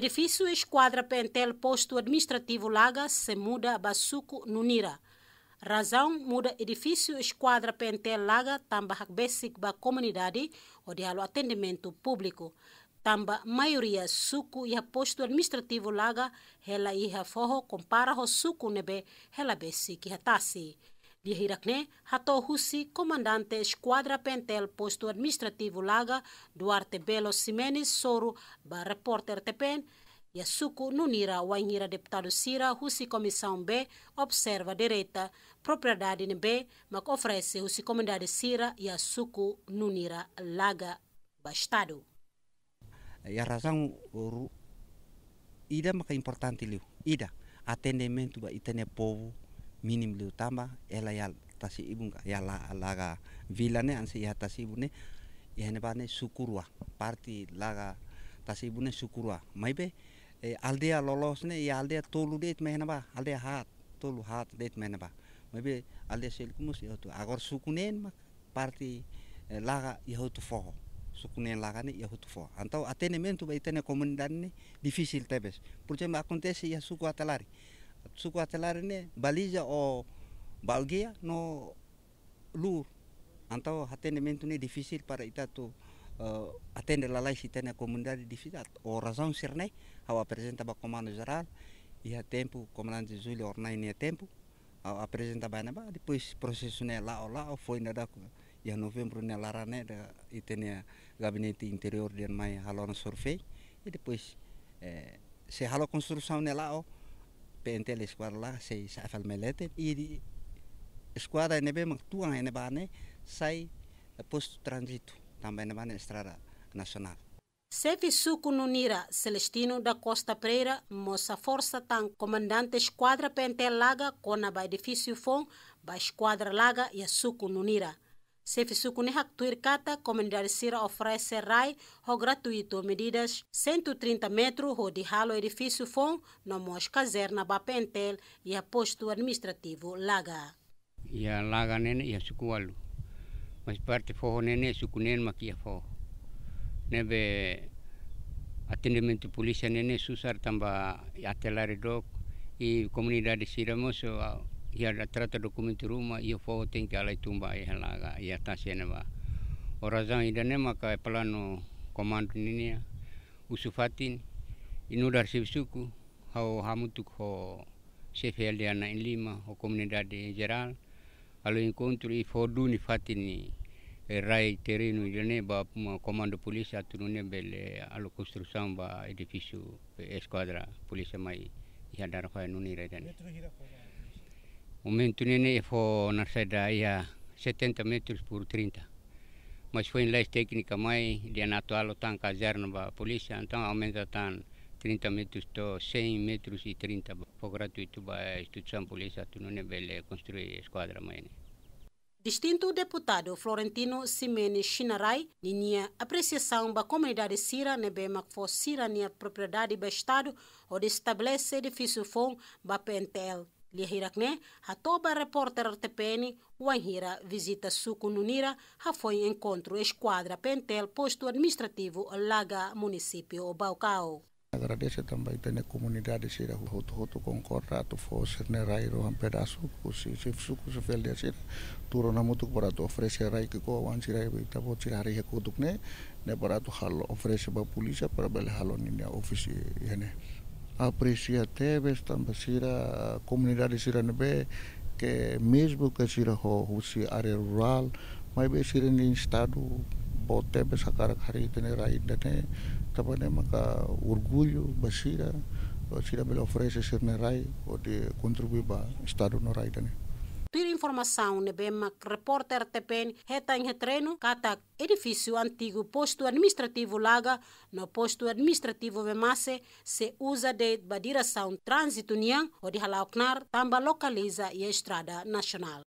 Edifício Esquadra Pentel Posto Administrativo Laga se muda a Basuco Nunira. Razão muda edifício Esquadra Pentel Laga tamba Hakbesik ba comunidade o de atendimento público. Tamba maioria suco e posto administrativo Laga, ela e forro compara o suco nebe, ela besik e hatasi. Dihirakne, Hato Husi, comandante Esquadra Pentel, posto administrativo Laga, Duarte Belo Simenes Soro, ba repórter Tepen, suco Nunira, Wainira deputado Sira, Husi Comissão B, observa direita, propriedade B, mas oferece Husi comandante Sira, suco Nunira, Laga, Estado. E a razão ida é importante ida atendimento ba itene povo minim liu tamba ela ya, ya tasi ibun ya la laga vila ne ansi ya tasi ibun ne ya ne bane ne sukurwa parti laga tasi ibun ne sukurwa mai be e, aldea lolos ne ya aldea tolu det me ba aldea hat tolu hat det me ba mai be aldea sel kumus ya tu agor sukunen mak parti eh, laga ya tu foho sukunen laga ne ya tu foho antau atene mentu ba itene komunidad ne difícil tebes porque me acontece ya suku atalari suku atelare ne balija o balgia no lu antau hatene mentune difisil para ita tu uh, atende lalai sitene comunidade difisil o razão sirnei ao apresentaba komando geral e a tempo comandante Júlio ornai ne tempo ao apresentaba ne ba depois processo ne lá lá foi na da ya novembro ne lara ne da itene gabinete interior de mai halon surfei e depois eh, se halo construção ne o انت الاسكوار لا سي سعف الملاتب اي اسكوار انا بي مقطوع انا باني ساي بوست ترانزيتو تام انا باني استرارا nacional. Seve Suco Nunira, Celestino da Costa Pereira, Moça Força Tan, comandante Esquadra Pentel Laga, Cona by Edifício Fon, by Esquadra Laga e Suco Nunira. Se Serviço ne Haktuir Kata, Comunidade Cira oferece RAI, ho gratuito, medidas 130 metros, ho de halo edifício FON, no Mos Caserna Bapentel e a posto administrativo Laga. E a Laga nene e a Sucualu. Mas parte forro nene, Sucunen maquia forro. Nebe atendimento polícia nene, Susar tamba atelare doc e comunidade Cira moço ia da trata dokumenti ruma ia fau tengki alai tumba ia halaga ia tasene ba orazang ida nema ka e palano komando ninia usufatin inudar sivsuku hau hamutuk ho sefe ali ana lima ho komunidade geral alo encontro i fo duni fatini e rai terenu ida ba komando polisi atunune bele alo construção ba edifício esquadra polisi mai e ia dar nuni O momento túnel foi na a 70 metros por 30. Mas foi em leis técnica mais de atual está em caserna a polícia, então aumenta tá 30 metros, to 100 metros e 30. Foi gratuito para a instituição polícia, tu não é bem construir a esquadra mais. Distinto deputado Florentino Simene Chinarai, ninia apreciação da comunidade Sira, nebema que for Sira, nia propriedade do Estado, onde estabelece edifício FON, da PNTL. Lihirak ne, hatoba repórter tepeni, Wanhira visita suku Nunira, ha foi encontro esquadra Pentel, posto administrativo Laga, município Baucau. Agradeço também pela comunidade Sira Roto Roto Concordato Fosse Nerairo né, um pedaço se se suco se fel de Sira Turo na mutu para tu oferece rai que co avan Sira e tá pode tirar aí ne ne para tu halo oferece ba polícia para bel halo ni né, ne né, ofício né aprecia teve também a comunidade siranbe que mesmo que sira ho se área rural mas be sira ni estado bote be sakara khari tene rai dene tabane maka orgulho basira sira bela oferece sirne rai ou de contribuir para estado no rai dene tua informação, Nebema, repórter TPN reta em retreno, cata edifício antigo posto administrativo Laga, no posto administrativo Vemase, se usa de direção trânsito Nian, ou de Halauknar, também localiza e a estrada nacional.